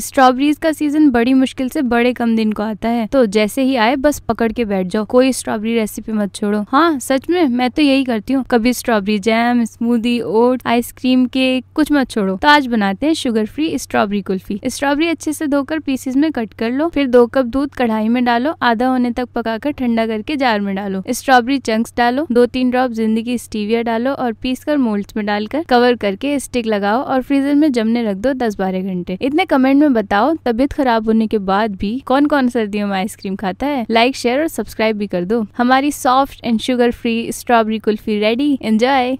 strawberries का season बड़ी मुश्किल से बड़े कम दिन को आता है तो जैसे ही आए बस पकड़ के बैठ जाओ कोई स्ट्रॉबेरी रेसिपी मत छोड़ो हाँ सच में मैं तो यही करती हूँ कभी strawberry jam smoothie oat ice cream cake कुछ मत छोड़ो तो आज बनाते हैं sugar free strawberry kulfi strawberry अच्छे से धोकर पीसेस में कट कर लो फिर दो कप दूध कढ़ाई में डालो आधा होने तक पकाकर ठंडा करके जार में डालो स्ट्रॉबेरी चंक्स डालो दो तीन ड्रॉप जिंदगी स्टीविया डालो और पीस कर मोल्ड में डालकर कवर करके स्टिक लगाओ और फ्रीजर में जमने रख दो दस बारह घंटे इतने कमेंट में में बताओ तबीयत खराब होने के बाद भी कौन कौन सर्दियों में आइसक्रीम खाता है लाइक शेयर और सब्सक्राइब भी कर दो हमारी soft and sugar free strawberry kulfi ready enjoy